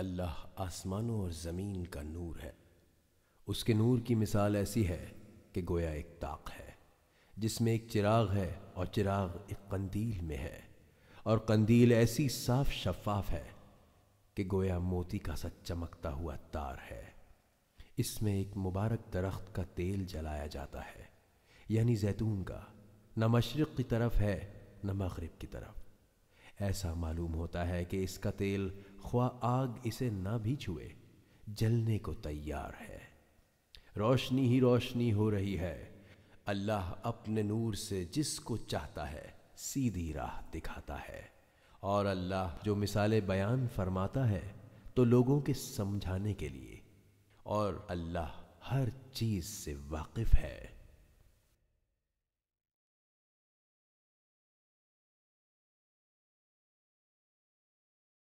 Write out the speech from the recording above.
اللہ آسمانوں اور زمین کا نور ہے اس کے نور کی مثال ایسی ہے کہ گویا ایک طاق ہے جس میں ایک چراغ ہے اور چراغ ایک قندیل میں ہے اور قندیل ایسی صاف شفاف ہے کہ گویا موتی کا سچ چمکتا ہوا تار ہے اس میں ایک مبارک درخت کا تیل جلایا جاتا ہے یعنی زیتون کا نہ مشرق کی طرف ہے نہ مغرب کی طرف ऐसा मालूम होता है कि इसका तेल ख्वा आग इसे ना भी छुए जलने को तैयार है रोशनी ही रोशनी हो रही है अल्लाह अपने नूर से जिसको चाहता है सीधी राह दिखाता है और अल्लाह जो मिसालें बयान फरमाता है तो लोगों के समझाने के लिए और अल्लाह हर चीज़ से वाकिफ़ है